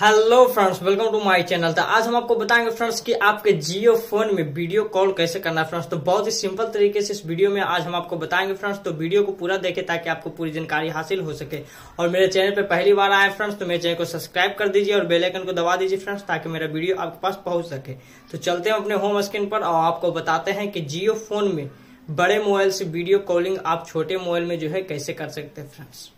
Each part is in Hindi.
hello friends welcome to my channel तो आज हम आपको बताएंगे फ्रेंड्स कि आपके जियो फोन में वीडियो कॉल कैसे करना है फ्रेंड्स तो बहुत ही सिंपल तरीके से इस वीडियो में आज हम आपको बताएंगे फ्रेंड्स तो वीडियो को पूरा देखें ताकि आपको पूरी जानकारी हासिल हो सके और मेरे चैनल पर पहली बार आए फ्रेंड्स तो मेरे चैनल को सब्सक्राइब कर दीजिए और बेलाइकन को दबा दीजिए फ्रेंड्स ताकि मेरा वीडियो आपके पास पहुंच सके तो चलते हैं अपने होम स्क्रीन पर और आपको बताते हैं कि जियो फोन में बड़े मोबाइल से वीडियो कॉलिंग आप छोटे मोबाइल में जो है कैसे कर सकते हैं फ्रेंड्स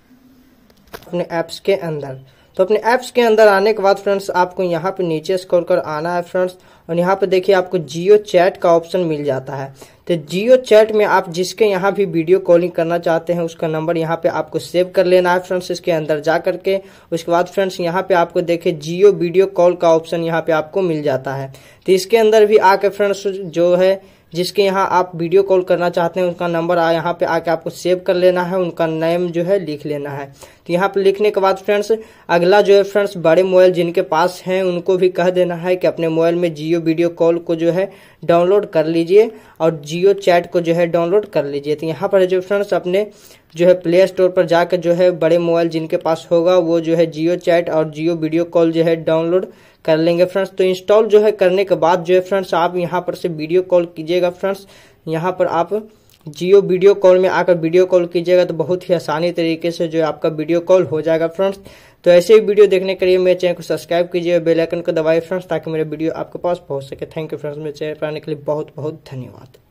अपने ऐप्स के अंदर तो अपने ऐप्स के अंदर आने के बाद फ्रेंड्स आपको यहाँ पे नीचे स्क्रॉल कर आना है फ्रेंड्स और यहाँ पे देखिए आपको जियो चैट का ऑप्शन मिल जाता है तो जियो चैट में आप जिसके यहाँ भी वीडियो कॉलिंग करना चाहते हैं उसका नंबर यहाँ पे आपको सेव कर लेना है फ्रेंड्स इसके अंदर जा करके उसके बाद फ्रेंड्स यहाँ पे आपको देखे जियो वीडियो कॉल का ऑप्शन यहाँ पे आपको मिल जाता है तो इसके अंदर भी आके फ्रेंड्स जो है जिसके यहाँ आप वीडियो कॉल करना चाहते हैं उनका नंबर आ यहाँ पे आके आपको सेव कर लेना है उनका नेम जो है लिख लेना है तो यहाँ पे लिखने के बाद फ्रेंड्स अगला जो है फ्रेंड्स बड़े मोबाइल जिनके पास हैं उनको भी कह देना है कि अपने मोबाइल में जियो वीडियो कॉल को जो है डाउनलोड कर लीजिए और जियो चैट को जो है डाउनलोड कर लीजिए तो यहाँ पर जो फ्रेंड्स अपने जो है प्ले स्टोर पर जाकर जो है बड़े मोबाइल जिनके पास होगा वो जो है जियो चैट और जियो वीडियो कॉल जो है डाउनलोड कर लेंगे फ्रेंड्स तो इंस्टॉल जो है करने के बाद जो है फ्रेंड्स आप यहाँ पर से वीडियो कॉल कीजिएगा फ्रेंड्स यहाँ पर आप जियो वीडियो कॉल में आकर वीडियो कॉल कीजिएगा तो बहुत ही आसानी तरीके से जो है आपका वीडियो कॉल हो जाएगा फ्रेंड्स तो ऐसे ही वीडियो देखने के लिए मेरे चैनल को सब्सक्राइब कीजिए बेल आइकन को दबाइए फ्रेंड्स ताकि मेरे वीडियो आपके पास पहुंच सके थैंक यू फ्रेंड्स मेरे चैनल पर आने के लिए बहुत बहुत धन्यवाद